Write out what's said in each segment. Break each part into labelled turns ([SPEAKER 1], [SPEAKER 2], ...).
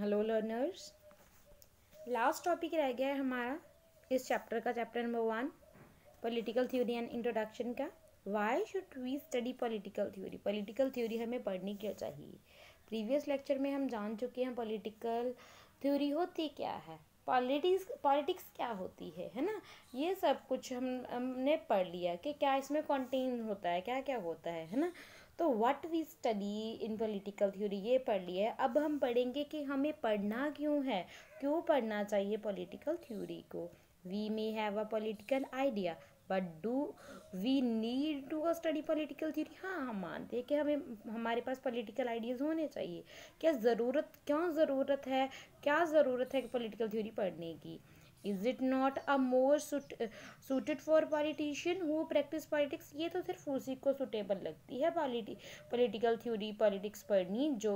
[SPEAKER 1] hello learners last topic रह गया है हमारा इस चैप्टर का chapter number one political theory and introduction का why should we study political theory political theory हमें पढ़नी क्या चाहिए प्रीवियस लेक्चर में हम जान चुके हैं पॉलिटिकल थ्योरी होती क्या है पॉलिटिक्स पॉलिटिक्स क्या होती है है ना ये सब कुछ हम हमने पढ़ लिया कि क्या इसमें कॉन्टेन होता है क्या क्या होता है है ना तो what we study in political theory ये पढ़ लिया है अब हम पढ़ेंगे कि हमें पढ़ना क्यों है क्यों पढ़ना चाहिए पॉलिटिकल थ्योरी को we may have a political idea but do we need to study political theory हाँ हम मानते हैं कि हमें हमारे पास पॉलिटिकल आइडियाज़ होने चाहिए क्या ज़रूरत क्यों ज़रूरत है क्या ज़रूरत है पॉलिटिकल थ्योरी पढ़ने की is it not a more suited for politician who practice politics ये तो सिर्फ उसी को सूटेबल लगती है पॉलिटी पॉलिटिकल थ्योरी पॉलिटिक्स पढ़नी जो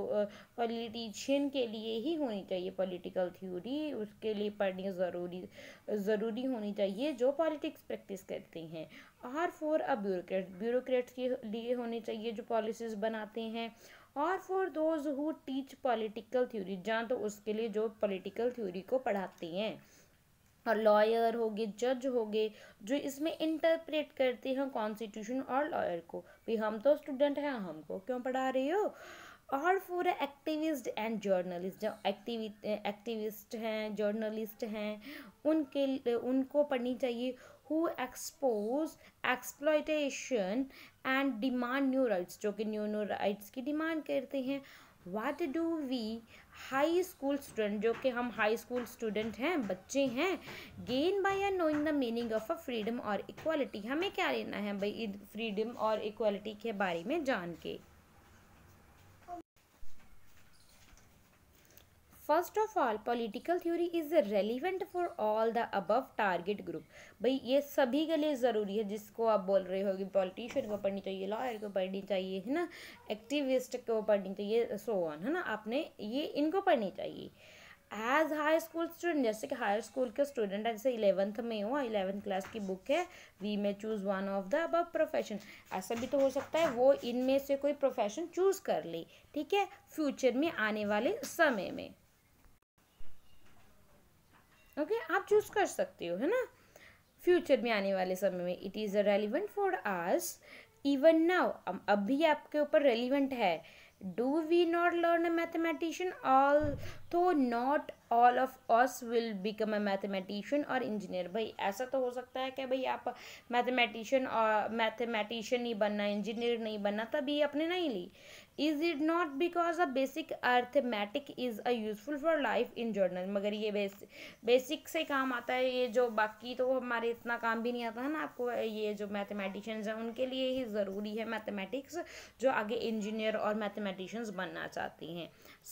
[SPEAKER 1] पॉलिटिशियन के लिए ही होनी चाहिए पॉलिटिकल थ्योरी उसके लिए पढ़नी ज़रूरी ज़रूरी होनी चाहिए जो पॉलिटिक्स प्रैक्टिस करते हैं are for a bureau bureaucrats के लिए होने चाहिए जो पॉलिसीज़ बनाते हैं और for those who teach political theory जहाँ तो उसके लिए जो पॉलिटिकल थ्योरी को पढ़ाते हैं और लॉयर हो गए जज हो गए जो इसमें इंटरप्रेट करते हैं कॉन्स्टिट्यूशन और लॉयर को भी हम तो स्टूडेंट हैं हमको क्यों पढ़ा रही हो और पूरे एक्टिविस्ट एंड जर्नलिस्ट जो एक्टिवि एक्टिविस्ट हैं जर्नलिस्ट हैं उनके उनको पढ़नी चाहिए who expose exploitation and demand new rights जो कि न्यू न्यू राइट्स की डिमांड करते हैं what do we high school student जो कि हम हाई स्कूल स्टूडेंट हैं बच्चे हैं gain by our knowing the meaning of a freedom और इक्वालिटी हमें क्या लेना है भाई फ्रीडम और इक्वालिटी के बारे में जान के first of all political theory is relevant for all the above target group भाई ये सभी के लिए ज़रूरी है जिसको आप बोल रहे हो कि पॉलिटिशियन को पढ़नी चाहिए लॉयर को पढ़नी चाहिए है ना एक्टिविस्ट को पढ़नी चाहिए सो ऑन है ना आपने ये इनको पढ़नी चाहिए एज हाई स्कूल स्टूडेंट जैसे कि हायर स्कूल के स्टूडेंट जैसे इलेवंथ में हो इलेवंथ क्लास की बुक है we may choose one of the अब प्रोफेशन ऐसा भी तो हो सकता है वो इनमें से कोई प्रोफेशन चूज़ कर ले ठीक है फ्यूचर में आने वाले समय में ओके आप चूज़ कर सकते हो है ना फ्यूचर में आने वाले समय में it is relevant for us even now अब भी आपके ऊपर रेलिवेंट है do we not learn a mathematician all तो not all of us will become a mathematician और इंजीनियर भाई ऐसा तो हो सकता है कि भाई आप मैथमेटिशियन और मैथमेटिशियन नहीं बनना इंजीनियर नहीं बनना तभी अपने नहीं ली is it not because a basic arithmetic is a useful for life in general मगर ये बेसिक से काम आता है ये जो बाकी तो हमारे इतना काम भी नहीं आता है ना आपको ये जो मैथमेटिशियंस हैं उनके लिए ही ज़रूरी है मैथमेटिक्स जो आगे इंजीनियर और मैथमेटिशियंस बनना चाहती हैं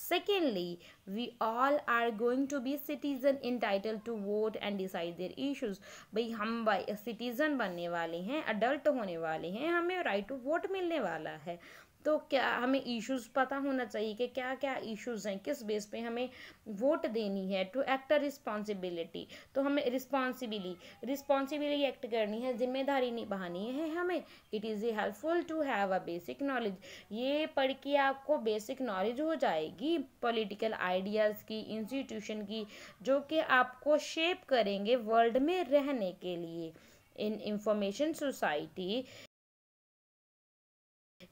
[SPEAKER 1] secondly we all are going to be citizen entitled to vote and decide their issues भाई हम सिटीज़न बनने वाले हैं अडल्ट होने वाले हैं हमें राइट टू वोट मिलने वाला है तो क्या हमें इश्यूज पता होना चाहिए कि क्या क्या इश्यूज हैं किस बेस पे हमें वोट देनी है टू एक्ट अ रिस्पॉन्सिबिलिटी तो हमें रिस्पॉन्सिबिली रिस्पॉन्सिबिली एक्ट करनी है जिम्मेदारी निभानी है हमें it is a helpful to have a basic knowledge ये पढ़ के आपको बेसिक नॉलेज हो जाएगी पॉलिटिकल आइडियाज़ की इंस्टीट्यूशन की जो कि आपको शेप करेंगे वर्ल्ड में रहने के लिए in information society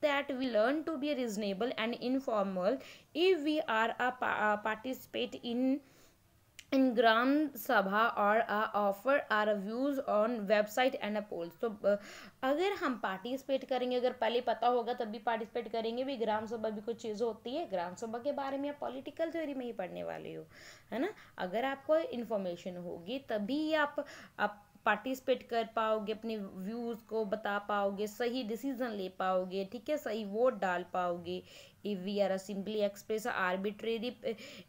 [SPEAKER 1] that we learn to be reasonable and informal if we are a, pa uh, participate in in gram sabha or a uh, offer our views on website and a polls तो अगर हम participate करेंगे अगर पहले पता होगा तब भी पार्टिसिपेट करेंगे भी ग्राम सभा भी कुछ चीज़ होती है ग्राम सभा के बारे में आप पॉलिटिकल थ्योरी में ही पढ़ने वाले हो है ना अगर आपको इन्फॉर्मेशन होगी तभी आप आप पार्टिसिपेट कर पाओगे अपने व्यूज़ को बता पाओगे सही डिसीज़न ले पाओगे ठीक है सही वोट डाल पाओगे we are simply express arbitrary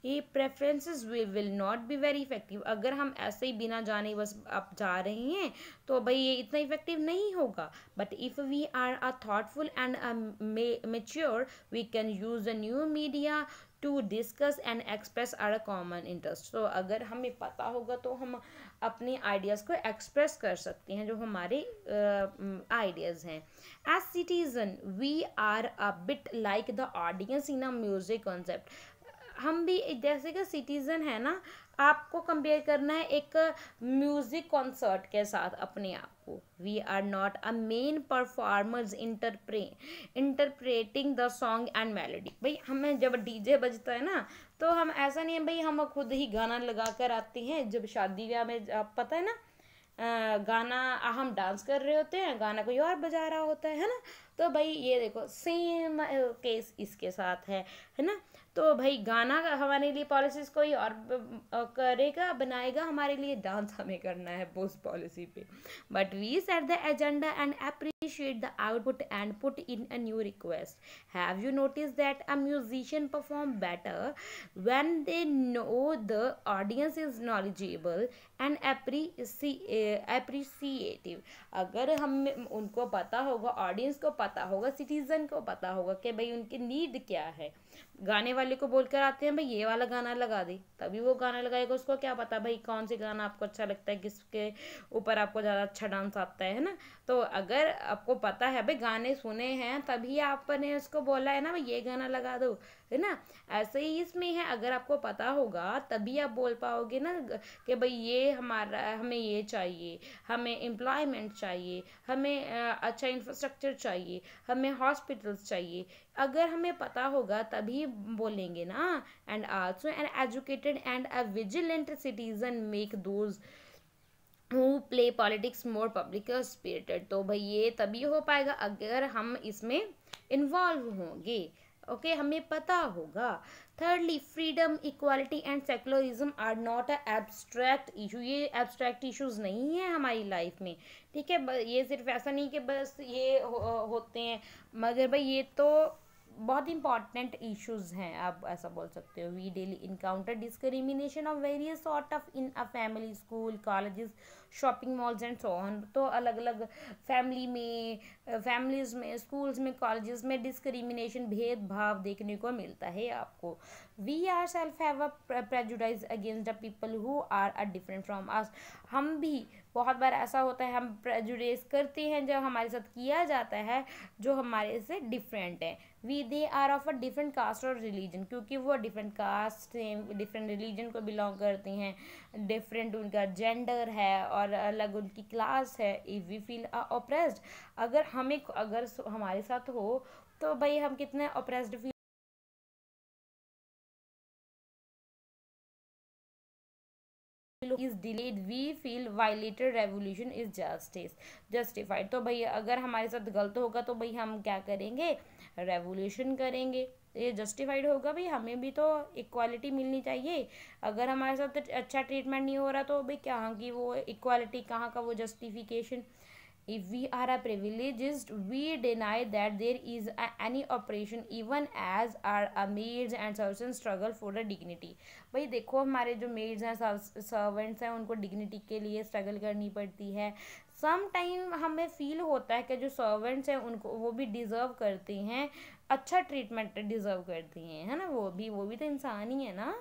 [SPEAKER 1] ये preferences we will not be very effective अगर हम ऐसे ही बिना जाने बस आप जा रहे हैं तो भाई ये इतना इफेक्टिव नहीं होगा but if we are a thoughtful and mature we can use a new media to discuss and express our a common interest तो अगर हमें पता होगा तो हम अपने आइडियाज़ को एक्सप्रेस कर सकते हैं जो हमारे आइडियाज़ हैं as citizen we are a bit like the audience in a music concept हम भी जैसे कि सिटीज़न है ना आपको कंपेयर करना है एक म्यूज़िक कॉन्सर्ट के साथ अपने आप को we are not a main performers interpret interpreting the song and melody भाई हमें जब डीजे बजता है ना तो हम ऐसा नहीं है भाई हम खुद ही गाना लगा कर आते हैं जब शादी ब्याह में पता है ना गाना हम डांस कर रहे होते हैं गाना कोई और बजा रहा होता है है ना तो भाई ये देखो सेम केस इसके साथ है है ना तो भाई गाना हमारे लिए पॉलिसीज कोई और करेगा बनाएगा हमारे लिए डांस हमें करना है बोस पॉलिसी पे but we set the agenda and appreciate the output and put in a new request have you notice that a musician perform better when they know the audience is knowledgeable and appreciative अगर हम उनको पता होगा audience को पता होगा citizen को पता होगा कि भाई उनकी नीड क्या है गाने वाले को बोलकर आते हैं भाई ये वाला गाना लगा दे तभी वो गाना लगाएगा उसको क्या पता भाई कौन से गाना आपको अच्छा लगता है किसके ऊपर आपको ज़्यादा अच्छा डांस आता है ना तो अगर आपको पता है भाई गाने सुने हैं तभी आपने उसको बोला है ना भाई ये गाना लगा दो है ना ऐसे ही इसमें है अगर आपको पता होगा तभी आप बोल पाओगे ना कि भाई ये हमारा हमें ये चाहिए हमें एम्प्लॉयमेंट चाहिए हमें अच्छा इंफ्रास्ट्रक्चर चाहिए हमें हॉस्पिटल्स चाहिए अगर हमें पता होगा तभी बोलेंगे ना and also an educated and a vigilant citizen make those who play politics more public spirited तो भाई ये तभी हो पाएगा अगर हम इसमें इन्वॉल्व होंगे ओके okay, हमें पता होगा thirdly freedom equality and secularism are not a abstract issue ये एब्स्ट्रैक्ट इश्यूज नहीं है हमारी लाइफ में ठीक है ये सिर्फ ऐसा नहीं कि बस ये हो, होते हैं मगर भाई ये तो बहुत इंपॉर्टेंट इश्यूज हैं आप ऐसा बोल सकते हो we daily encounter discrimination of various sort of in a family school colleges shopping malls and so on तो अलग अलग फैमिली में फैमिलीज़ में स्कूल्स में कॉलेजेस में डिस्क्रिमिनेशन भेदभाव देखने को मिलता है आपको we are self have a against against the people who are different different us us हम भी बहुत बार ऐसा होता है हम प्रेजुडेस करते हैं जब हमारे साथ किया जाता है जो हमारे से डिफरेंट है we they are of a different caste और रिलीजन क्योंकि वो डिफरेंट कास्ट से डिफरेंट रिलीजन को बिलोंग करते हैं डिफरेंट उनका जेंडर है और अलग उनकी क्लास है इफ़ वी फील ऑप्रेस्ड अगर हमें अगर हमारे साथ हो तो भाई हम कितने oppressed feel is delayed we feel violated revolution is justice justified तो भाई अगर हमारे साथ गलत होगा तो भाई हम क्या करेंगे रेवोल्यूशन करेंगे ये जस्टिफाइड होगा भाई हमें भी तो इक्वालिटी मिलनी चाहिए अगर हमारे साथ अच्छा ट्रीटमेंट नहीं हो रहा तो भाई कहाँ की वो इक्वालिटी कहाँ का वो justification if we are a privileged we deny that there is a, any oppression even as our maids and servants struggle for the dignity भाई देखो हमारे जो maids हैं servants हैं उनको dignity के लिए struggle करनी पड़ती है सम टाइम हमें फील होता है कि जो सर्वेंट्स हैं उनको वो भी डिज़र्व करते हैं अच्छा ट्रीटमेंट डिज़र्व करती हैं है ना वो भी वो भी तो इंसान ही है ना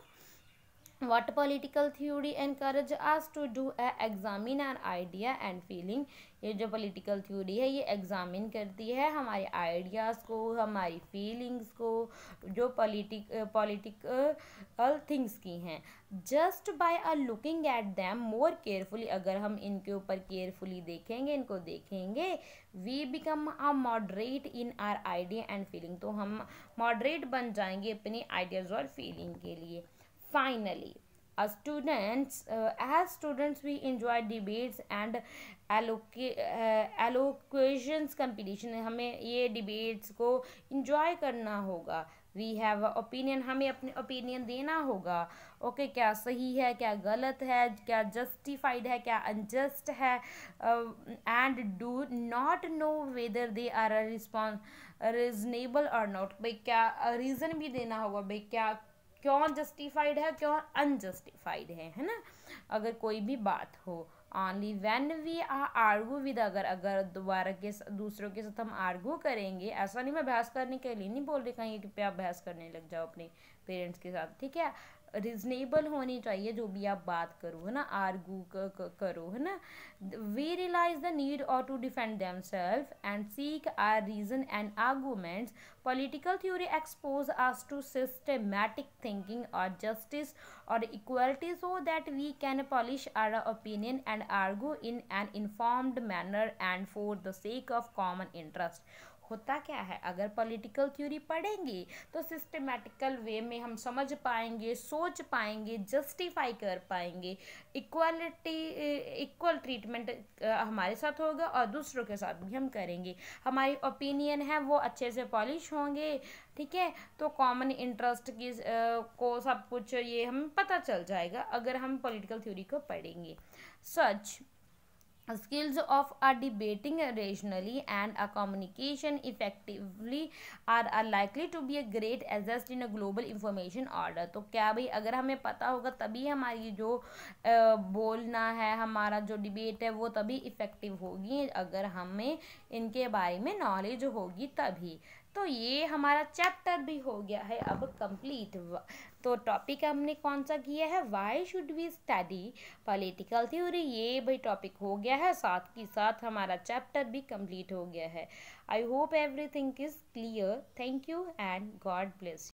[SPEAKER 1] what political theory encourage us to do a examine an idea and feeling ये जो political theory है ये examine करती है हमारे ideas को हमारी feelings को जो politic political things की हैं just by a looking at them more carefully अगर हम इनके ऊपर carefully देखेंगे इनको देखेंगे we become a moderate in our idea and feeling तो हम moderate बन जाएंगे अपने ideas और feeling के लिए finally uh, students uh, as students we enjoy debates and elocutions competition uh, हमें ये डिबेट्स को इन्जॉय करना होगा वी हैव ओपिनियन हमें अपने ओपिनियन देना होगा ओके okay, क्या सही है क्या गलत है क्या जस्टिफाइड है क्या अनजस्ट है and do not know whether they are a response reasonable और नॉट भाई क्या रीज़न भी देना होगा भाई क्या क्यों जस्टिफाइड है क्यों अनजस्टिफाइड है है ना अगर कोई भी बात हो only when we argue with अगर अगर दोबारा के दूसरों के साथ हम आर्गू करेंगे ऐसा नहीं मैं बहस करने के लिए नहीं बोल रही कहीं कि आप बहस करने लग जाओ अपने पेरेंट्स के साथ ठीक है रिजनेबल होनी चाहिए जो भी आप बात करो है ना आर्गू करो है ना वी रियलाइज द नीड और to defend themselves and seek our reason and arguments political theory expose us to systematic thinking और जस्टिस और equality so that we can polish our opinion and argue in an informed manner and for the sake of common interest होता क्या है अगर political theory पढ़ेंगे तो systematical वे में हम समझ पाएंगे सोच पाएंगे जस्टिफाई कर पाएंगे इक्वालिटी इक्वल ट्रीटमेंट हमारे साथ होगा और दूसरों के साथ भी हम करेंगे हमारी ओपिनियन है वो अच्छे से पॉलिश होंगे ठीक है तो कॉमन इंटरेस्ट की आ, को सब कुछ ये हमें पता चल जाएगा अगर हम पॉलिटिकल थ्योरी को पढ़ेंगे सच skills of a debating rationally and a communication effectively are, are likely to be a great assist in a global information order तो क्या भाई अगर हमें पता होगा तभी हमारी जो आ, बोलना है हमारा जो डिबेट है वो तभी इफ़ेक्टिव होगी अगर हमें इनके बारे में नॉलेज होगी तभी तो ये हमारा चैप्टर भी हो गया है अब कंप्लीट तो टॉपिक हमने कौन सा किया है why should we study political theory ये भाई टॉपिक हो गया है साथ ही साथ हमारा चैप्टर भी कंप्लीट हो गया है I hope everything is clear thank you and God bless